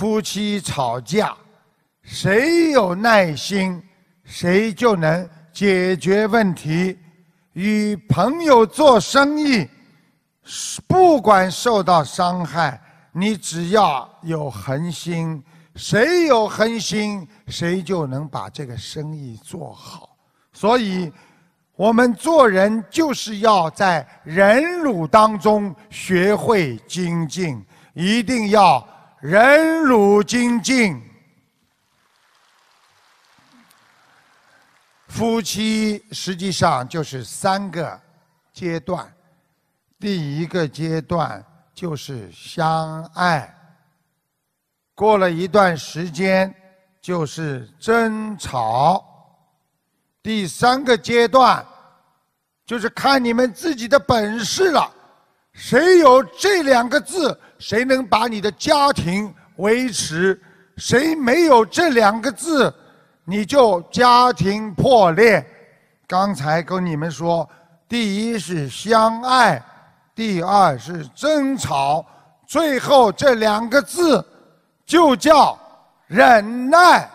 夫妻吵架，谁有耐心，谁就能解决问题；与朋友做生意，不管受到伤害，你只要有恒心，谁有恒心，谁就能把这个生意做好。所以，我们做人就是要在忍辱当中学会精进，一定要。忍辱精进，夫妻实际上就是三个阶段。第一个阶段就是相爱，过了一段时间就是争吵，第三个阶段就是看你们自己的本事了。谁有这两个字，谁能把你的家庭维持？谁没有这两个字，你就家庭破裂。刚才跟你们说，第一是相爱，第二是争吵，最后这两个字就叫忍耐。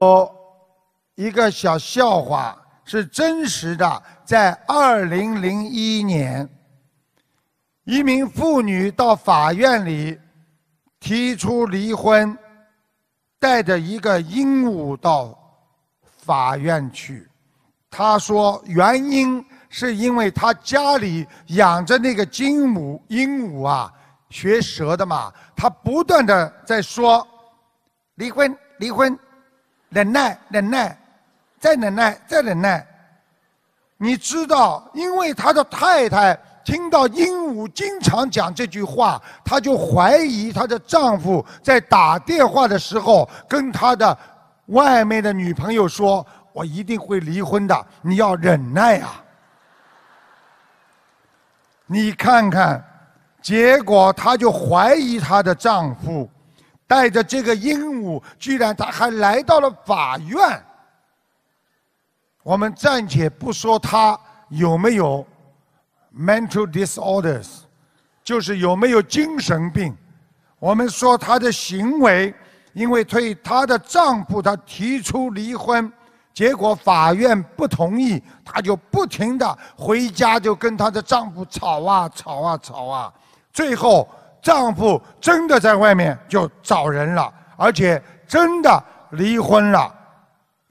哦。一个小笑话是真实的，在二零零一年，一名妇女到法院里提出离婚，带着一个鹦鹉到法院去。她说原因是因为她家里养着那个金母鹦鹉啊，学舌的嘛，她不断的在说离婚，离婚，忍耐，忍耐。再忍耐，再忍耐。你知道，因为他的太太听到鹦鹉经常讲这句话，她就怀疑她的丈夫在打电话的时候跟他的外面的女朋友说：“我一定会离婚的，你要忍耐啊。”你看看，结果他就怀疑他的丈夫带着这个鹦鹉，居然他还来到了法院。我们暂且不说她有没有 mental disorders，就是有没有精神病。我们说她的行为，因为对她的丈夫她提出离婚，结果法院不同意，她就不停的回家就跟她的丈夫吵啊吵啊吵啊，最后丈夫真的在外面就找人了，而且真的离婚了。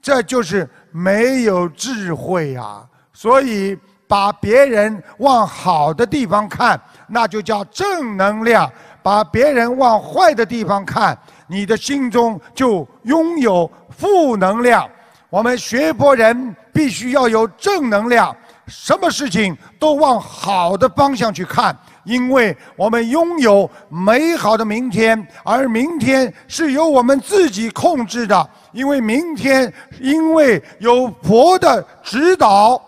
这就是没有智慧啊！所以把别人往好的地方看，那就叫正能量；把别人往坏的地方看，你的心中就拥有负能量。我们学佛人必须要有正能量。什么事情都往好的方向去看，因为我们拥有美好的明天，而明天是由我们自己控制的。因为明天，因为有佛的指导，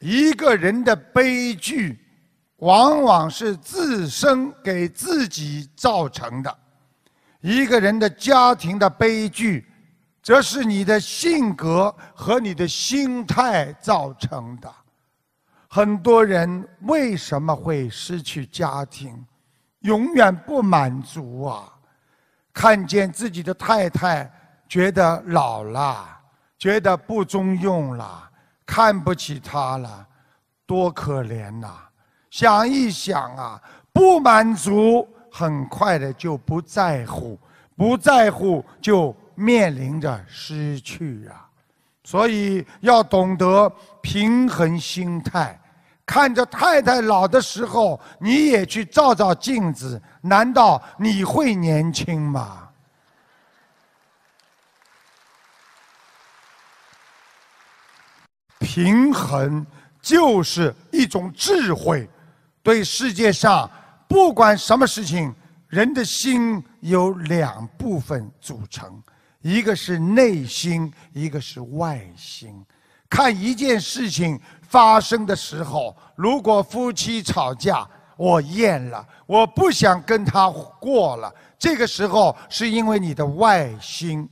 一个人的悲剧往往是自身给自己造成的。一个人的家庭的悲剧，则是你的性格和你的心态造成的。很多人为什么会失去家庭？永远不满足啊！看见自己的太太，觉得老了，觉得不中用了，看不起她了，多可怜呐！想一想啊，不满足。很快的就不在乎，不在乎就面临着失去啊！所以要懂得平衡心态。看着太太老的时候，你也去照照镜子，难道你会年轻吗？平衡就是一种智慧，对世界上。不管什么事情，人的心有两部分组成，一个是内心，一个是外心。看一件事情发生的时候，如果夫妻吵架，我厌了，我不想跟他过了。这个时候是因为你的外心，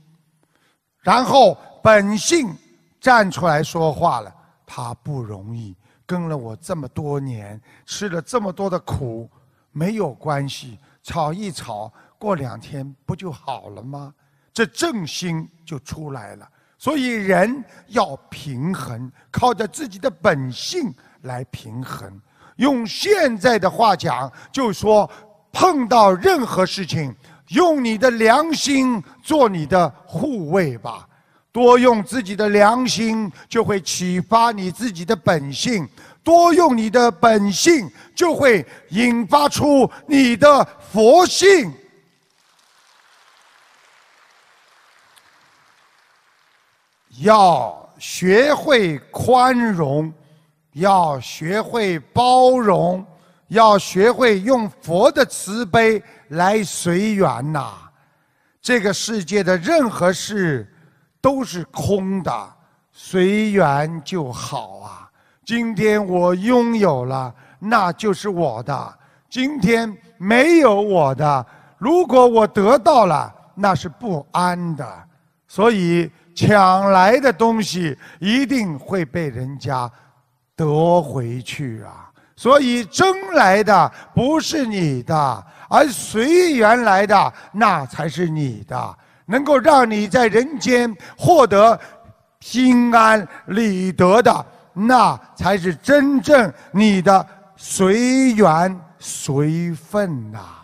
然后本性站出来说话了。他不容易，跟了我这么多年，吃了这么多的苦。没有关系，吵一吵，过两天不就好了吗？这正心就出来了。所以人要平衡，靠着自己的本性来平衡。用现在的话讲，就说碰到任何事情，用你的良心做你的护卫吧。多用自己的良心，就会启发你自己的本性。多用你的本性，就会引发出你的佛性。要学会宽容，要学会包容，要学会用佛的慈悲来随缘呐。这个世界的任何事都是空的，随缘就好啊。今天我拥有了，那就是我的；今天没有我的，如果我得到了，那是不安的。所以抢来的东西一定会被人家夺回去啊！所以争来的不是你的，而随缘来的那才是你的，能够让你在人间获得心安理得的。那才是真正你的随缘随分呐。